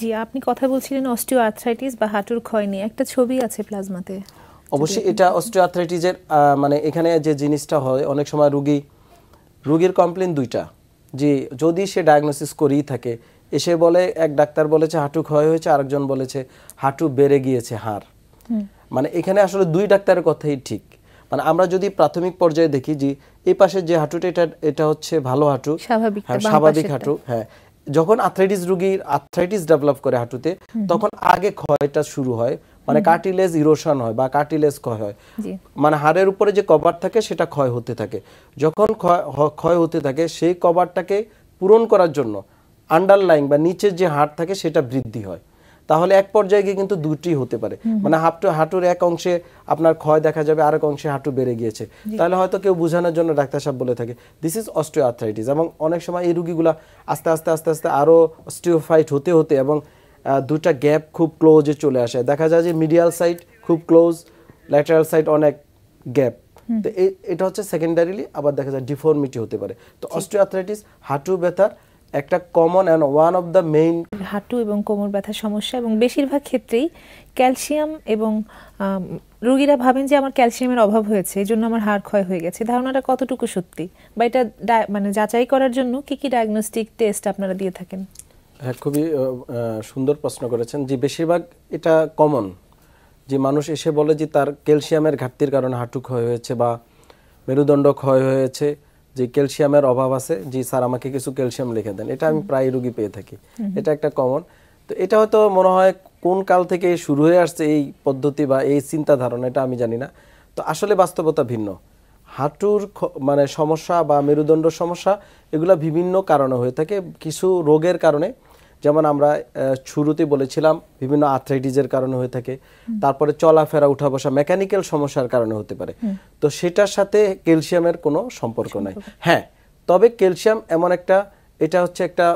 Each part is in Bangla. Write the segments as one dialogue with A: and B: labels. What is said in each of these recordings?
A: জি আপনি কথা বলছিলেন অস্টিওআর্থ্রাইটিস বা হাঁটুর ক্ষয় নিয়ে একটা ছবি আছে প্লাজমাতে
B: অবশ্যই এটা অস্টিওআর্থ্রাইটিসের মানে এখানে যে জিনিসটা হয় অনেক সময় রুগী রুগীর কমপ্লেন দুইটা যে যদি সে ডায়াগনোসিস করেই থাকে এসে বলে এক ডাক্তার বলেছে হাঁটু ক্ষয় হয়েছে আরেকজন বলেছে হাঁটু বেড়ে গিয়েছে হাড় মানে এখানে আসলে দুই ডাক্তারের কথাই ঠিক মানে আমরা যদি প্রাথমিক পর্যায়ে দেখি যে এই পাশে যে হাঁটুটা এটা এটা হচ্ছে ভালো হাঁটু হ্যাঁ, স্বাভাবিক হাঁটু হ্যাঁ যখন আর্থ্রাইটিস রোগীর আর্থ্রাইটিস ডেভেলপ করে হাঁটুতে তখন আগে ক্ষয়টা শুরু হয় মানে কার্টিলেজ ইরোশন হয় বা কার্টিলেজ ক্ষয় হয় মানে হাড়ের উপরে যে কভার থাকে সেটা ক্ষয় হতে থাকে যখন ক্ষয় হতে থাকে সেই কভারটাকে পূরণ করার জন্য আন্ডারলাইন বা নিচের যে হাড় থাকে সেটা বৃদ্ধি হয় তাহলে এক পর্যায়ে গিয়ে কিন্তু দুটি হতে পারে মানে হাঁটু হাঁটুর এক অংশে আপনার ক্ষয় দেখা যাবে আর এক অংশে হাঁটু বেড়ে গিয়েছে তাহলে হয়তো কেউ বোঝানোর জন্য ডাক্তার সাহেব বলে থাকে দিস ইজ অস্টিও এবং অনেক সময় এই রুগীগুলা আস্তে আস্তে আস্তে আস্তে আরও অস্টিওফাইট হতে হতে এবং দুটা গ্যাপ খুব ক্লোজে চলে আসে দেখা যায় যে মিডিয়াল সাইড খুব ক্লোজ ল্যাটারাল সাইড অনেক গ্যাপ তো এটা হচ্ছে সেকেন্ডারিলি আবার দেখা যায় ডিফর্মিটি হতে পারে তো অস্টিওআর্থ্রাইটিস হাঁটু ব্যথার একটা common and one of the main
A: হাঁটু এবং কোমর ব্যথার সমস্যা এবং বেশিরভাগ ক্ষেত্রেই ক্যালসিয়াম এবং রোগীরা ভাবেন যে আমার ক্যালসিয়ামের অভাব হয়েছে এই জন্য আমার হাড় ক্ষয় হয়ে গেছে ধারণাটা কতটুকু সত্যি বা এটা মানে যাচাই করার জন্য কি কি ডায়াগনস্টিক টেস্ট আপনারা দিয়ে থাকেন
B: হ্যাঁ খুবই সুন্দর প্রশ্ন করেছেন যে বেশিরভাগ এটা কমন যে মানুষ এসে বলে যে তার ক্যালসিয়ামের ঘাটতির কারণে হাঁটু ক্ষয় হয়েছে বা মেরুদণ্ড ক্ষয় হয়েছে যে ক্যালসিয়ামের অভাব আছে জি স্যার আমাকে কিছু ক্যালসিয়াম লিখে দেন এটা আমি প্রায় রুগী পেয়ে থাকি এটা একটা কমন তো এটা হয়তো মনে হয় কোন কাল থেকে শুরু হয়ে আসছে এই পদ্ধতি বা এই চিন্তা ধারণা এটা আমি জানি না তো আসলে বাস্তবতা ভিন্ন হাঁটুর মানে সমস্যা বা মেরুদণ্ড সমস্যা এগুলো বিভিন্ন কারণে হয়ে থাকে কিছু রোগের কারণে যেমন আমরা শুরুতে বলেছিলাম বিভিন্ন আর্থ্রাইটিসের কারণে হয়ে থাকে তারপরে চলাফেরা উঠা বসা মেকানিক্যাল সমস্যার কারণে হতে পারে তো সেটার সাথে ক্যালসিয়ামের কোনো সম্পর্ক নাই হ্যাঁ তবে ক্যালসিয়াম এমন একটা এটা হচ্ছে একটা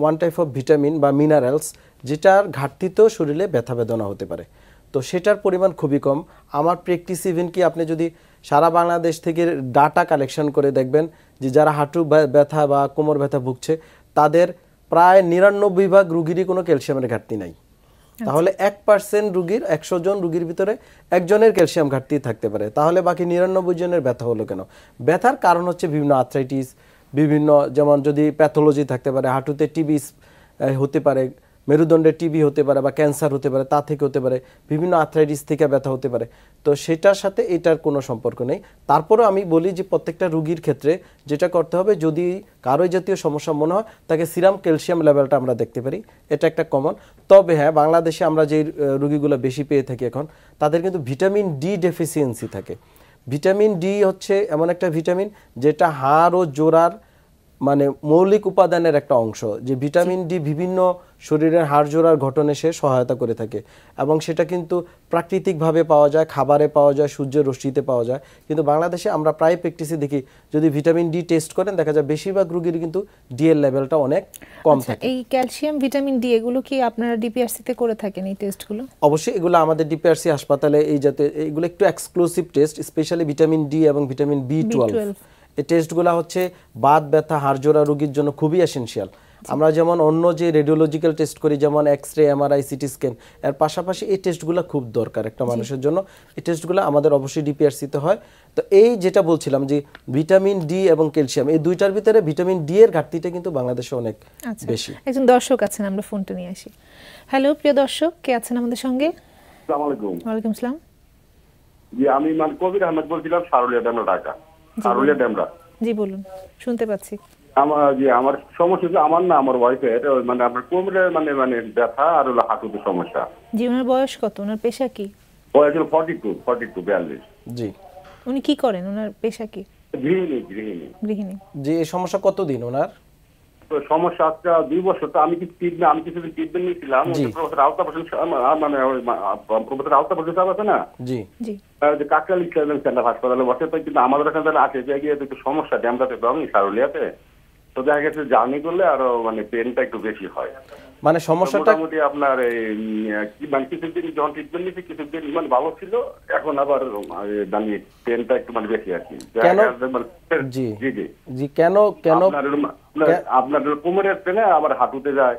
B: ওয়ান টাইপ অফ ভিটামিন বা মিনারেলস যেটার ঘাটতিতেও শরীরে ব্যথা বেদনা হতে পারে তো সেটার পরিমাণ খুবই কম আমার প্র্যাকটিস ইভেন কি আপনি যদি সারা বাংলাদেশ থেকে ডাটা কালেকশন করে দেখবেন যে যারা হাঁটু ব্যথা বা কোমর ব্যথা ভুগছে তাদের প্রায় নিরানব্বই ভাগ রুগীরই কোনো ক্যালসিয়ামের ঘাটতি নাই আচ্ছা। তাহলে এক পার্সেন্ট রুগীর একশো জন রুগীর ভিতরে একজনের ক্যালসিয়াম ঘাটতি থাকতে পারে তাহলে বাকি নিরানব্বই জনের ব্যথা হলো কেন ব্যথার কারণ হচ্ছে বিভিন্ন আর্থ্রাইটিস বিভিন্ন যেমন যদি প্যাথোলজি থাকতে পারে হাঁটুতে টিবিস হতে পারে মেরুদণ্ডের টিবি হতে পারে বা ক্যান্সার হতে পারে তা থেকে হতে পারে বিভিন্ন আর্থ্রাইটিস থেকে ব্যথা হতে পারে তো সেটার সাথে এটার কোনো সম্পর্ক নেই তারপরেও আমি বলি যে প্রত্যেকটা রুগীর ক্ষেত্রে যেটা করতে হবে যদি কারো জাতীয় সমস্যা মনে হয় তাকে সিরাম ক্যালসিয়াম লেভেলটা আমরা দেখতে পারি এটা একটা কমন তবে হ্যাঁ বাংলাদেশে আমরা যে রুগীগুলো বেশি পেয়ে থাকি এখন তাদের কিন্তু ভিটামিন ডি ডেফিসিয়েন্সি থাকে ভিটামিন ডি হচ্ছে এমন একটা ভিটামিন যেটা হাড় ও জোড়ার মানে মৌলিক উপাদানের একটা অংশ যে ভিটামিন ডি বিভিন্ন শরীরের হাড় জোড়ার ঘটনে সে সহায়তা করে থাকে এবং সেটা কিন্তু প্রাকৃতিকভাবে পাওয়া যায় খাবারে পাওয়া যায় সূর্যের রশ্মিতে পাওয়া যায় কিন্তু বাংলাদেশে আমরা প্রায় প্র্যাকটিসে দেখি যদি ভিটামিন ডি টেস্ট করেন দেখা যায় বেশিরভাগ রুগীর কিন্তু ডিএল লেভেলটা অনেক কম আচ্ছা, থাকে
A: এই ক্যালসিয়াম ভিটামিন ডি এগুলো কি আপনারা ডিপিআরসিতে করে থাকেন এই টেস্টগুলো
B: অবশ্যই এগুলো আমাদের ডিপিআরসি হাসপাতালে এই যাতে এগুলো একটু exclusive test specially vitamin D এবং ভিটামিন বি টুয়েলভ এই টেস্টগুলো হচ্ছে বাত ব্যথা হাড়জোড়া রোগীর জন্য খুবই এসেন্সিয়াল আমরা যেমন অন্য যে রেডিওলজিক্যাল টেস্ট করি যেমন X ray MRI CT scan এর পাশাপাশি এই টেস্টগুলো খুব দরকার একটা মানুষের জন্য এই টেস্টগুলো আমাদের অবশ্যই ডিপিআরসিতে হয় তো এই যেটা বলছিলাম যে ভিটামিন ডি এবং ক্যালসিয়াম এই দুইটার ভিতরে ভিটামিন ডি এর ঘাটতিটা কিন্তু বাংলাদেশে অনেক
A: আচ্ছা, বেশি একজন দর্শক আছেন আমরা ফোনটা নিয়ে আসি হ্যালো প্রিয় দর্শক কে আছেন আমাদের সঙ্গে
C: আসসালামু আলাইকুম ওয়া আলাইকুম আসসালাম জি আমি মান কবির আহমেদ বলছিলাম সারুলিয়া ঢাকা আরুলিয়া ড্যামরা
A: জি বলুন শুনতে পাচ্ছি
C: আমার জি আমার সমস্যা ছিল আমার না আমার ওয়াইফের মানে আপনার কোমরের মানে মানে ব্যথা আর হলো হাঁটুতে সমস্যা
A: জি ওনার বয়স কত ওনার পেশা কি
C: বয়স হলো ফর্টি টু ফর্টি টু বিয়াল্লিশ জি
A: উনি কি করেন ওনার পেশা কি
C: গৃহিণী গৃহিণী গৃহিণী জি এই সমস্যা কতদিন ওনার সমস্যা আজকে দুই বছর তো আমি ট্রিটমেন্ট আমি কিছুদিন ট্রিটমেন্ট নিয়েছিলাম প্রফেসর আওতা বসেন মানে প্রফেসর আওতা বসেন সাহেব আছে না জি কাকরালি হাসপাতালে বসে তো কিন্তু আমাদের এখানে আছে যে একটু সমস্যা ড্যামটাতে সারুলিয়াতে তো দেখা গেছে জার্নি করলে আরো মানে পেনটা একটু বেশি হয়
A: মানে সমস্যাটা মোটামুটি
C: আপনার মানে কিছুদিন যখন ট্রিটমেন্ট নিয়েছি কিছুদিন মানে ভালো ছিল এখন আবার দামি মানে পেনটা একটু মানে বেশি আছে কেন মানে জি জি
B: জি কেন কেন
C: আপনার কোমরের পেনে আবার হাঁটুতে যায়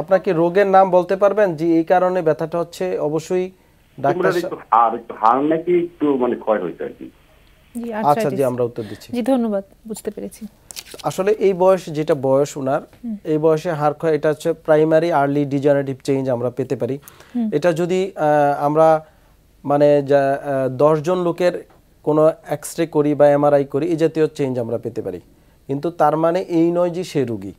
B: আপনাকে রোগের নাম বলতে পারবেন যে এই কারণে ব্যথাটা হচ্ছে অবশ্যই ডাক্তার
C: আর একটু হাড় নাকি একটু মানে ক্ষয় হয়েছে আর কি
A: আচ্ছা জি
B: আমরা উত্তর দিচ্ছি জি
A: ধন্যবাদ বুঝতে পেরেছি
B: আসলে এই বয়স যেটা বয়স ওনার এই বয়সে হাড় ক্ষয় এটা হচ্ছে প্রাইমারি আর্লি ডিজেনারেটিভ চেঞ্জ আমরা পেতে পারি এটা যদি আমরা মানে দশজন লোকের কোনো এক্স রে করি বা এমআরআই করি এই জাতীয় চেঞ্জ আমরা পেতে পারি কিন্তু তার মানে এই নয় যে সে রুগী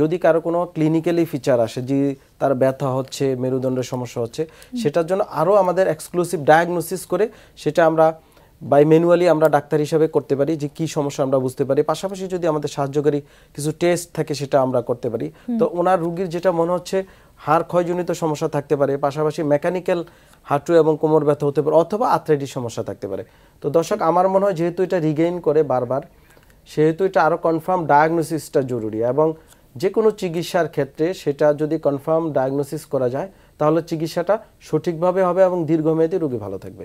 B: যদি কারো কোনো ক্লিনিক্যালি ফিচার আসে যে তার ব্যথা হচ্ছে মেরুদণ্ডের সমস্যা হচ্ছে সেটার জন্য আরও আমাদের এক্সক্লুসিভ ডায়াগনোসিস করে সেটা আমরা বাই ম্যানুয়ালি আমরা ডাক্তার হিসাবে করতে পারি যে কি সমস্যা আমরা বুঝতে পারি পাশাপাশি যদি আমাদের সাহায্যকারী কিছু টেস্ট থাকে সেটা আমরা করতে পারি তো ওনার রুগীর যেটা মনে হচ্ছে হাড় ক্ষয়জনিত সমস্যা থাকতে পারে পাশাপাশি মেকানিক্যাল হাঁটু এবং কোমর ব্যথা হতে পারে অথবা আথ্রাইটিস সমস্যা থাকতে পারে তো দর্শক আমার মনে হয় যেহেতু এটা রিগেইন করে বারবার সেহেতু এটা আরও কনফার্ম ডায়াগনোসিসটা জরুরি এবং যে কোনো চিকিৎসার ক্ষেত্রে সেটা যদি কনফার্ম ডায়াগনোসিস করা যায় তাহলে চিকিৎসাটা সঠিকভাবে হবে এবং দীর্ঘমেয়াদী রোগী ভালো থাকবে